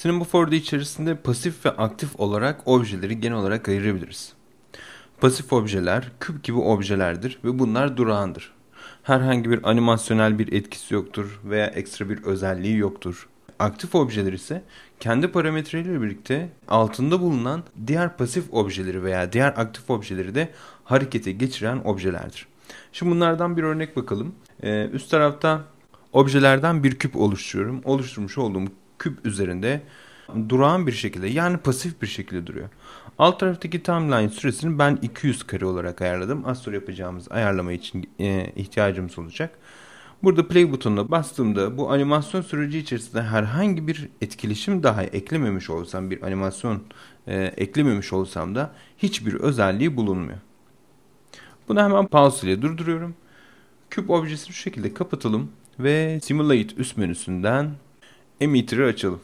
Sinemafor'da içerisinde pasif ve aktif olarak objeleri genel olarak ayırabiliriz. Pasif objeler küp gibi objelerdir ve bunlar durağandır. Herhangi bir animasyonel bir etkisi yoktur veya ekstra bir özelliği yoktur. Aktif objeler ise kendi parametreleriyle birlikte altında bulunan diğer pasif objeleri veya diğer aktif objeleri de harekete geçiren objelerdir. Şimdi bunlardan bir örnek bakalım. Ee, üst tarafta objelerden bir küp oluşturuyorum. Oluşturmuş olduğum küp üzerinde durağan bir şekilde yani pasif bir şekilde duruyor. Alt taraftaki timeline süresini ben 200 kare olarak ayarladım. Az sonra yapacağımız ayarlama için e, ihtiyacımız olacak. Burada play butonuna bastığımda bu animasyon süreci içerisinde herhangi bir etkileşim daha eklememiş olsam bir animasyon e, eklememiş olsam da hiçbir özelliği bulunmuyor. Bunu hemen pause ile durduruyorum. Küp objesini bu şekilde kapatalım ve Simulate üst menüsünden Emitter'ı açalım.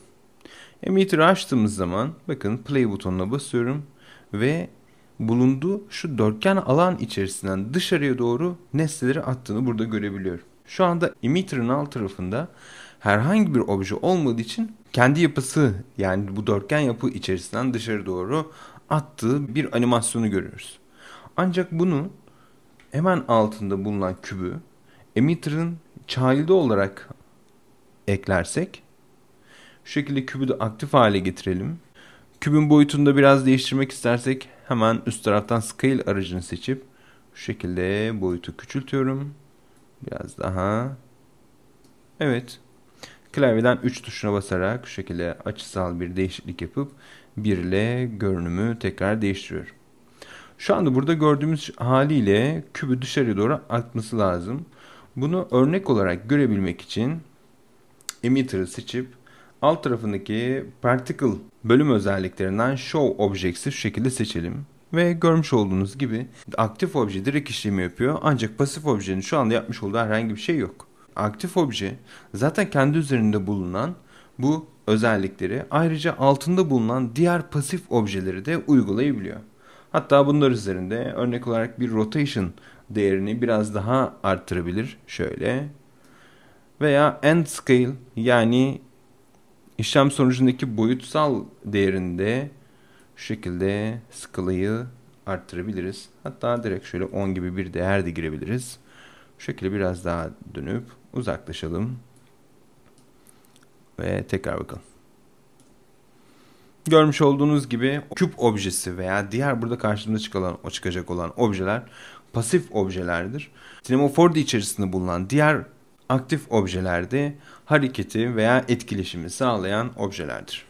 Emitter'ı açtığımız zaman bakın play butonuna basıyorum ve bulunduğu şu dörtgen alan içerisinden dışarıya doğru nesneleri attığını burada görebiliyorum. Şu anda emitter'ın alt tarafında herhangi bir obje olmadığı için kendi yapısı yani bu dörtgen yapı içerisinden dışarı doğru attığı bir animasyonu görüyoruz. Ancak bunun hemen altında bulunan kübü emitter'ın child'ı olarak eklersek şu şekilde kübü de aktif hale getirelim. Kübün boyutunu da biraz değiştirmek istersek hemen üst taraftan scale aracını seçip şu şekilde boyutu küçültüyorum. Biraz daha. Evet. Klavyeden 3 tuşuna basarak şu şekilde açısal bir değişiklik yapıp 1 ile görünümü tekrar değiştiriyorum. Şu anda burada gördüğümüz haliyle kübü dışarı doğru atması lazım. Bunu örnek olarak görebilmek için emitter'ı seçip Alt tarafındaki Particle bölüm özelliklerinden Show Objects'i şu şekilde seçelim. Ve görmüş olduğunuz gibi aktif obje direkt işlemi yapıyor ancak pasif objenin şu anda yapmış olduğu herhangi bir şey yok. Aktif obje zaten kendi üzerinde bulunan bu özellikleri ayrıca altında bulunan diğer pasif objeleri de uygulayabiliyor. Hatta bunlar üzerinde örnek olarak bir rotation değerini biraz daha arttırabilir şöyle. Veya end scale yani işlem sonucundaki boyutsal değerinde şu şekilde skalayı arttırabiliriz. Hatta direkt şöyle 10 gibi bir değer de girebiliriz. Bu şekilde biraz daha dönüp uzaklaşalım. Ve tekrar bakalım. Görmüş olduğunuz gibi küp objesi veya diğer burada karşımıza çıkan, çıkacak olan objeler pasif objelerdir. 4D içerisinde bulunan diğer aktif objelerde hareketi veya etkileşimi sağlayan objelerdir.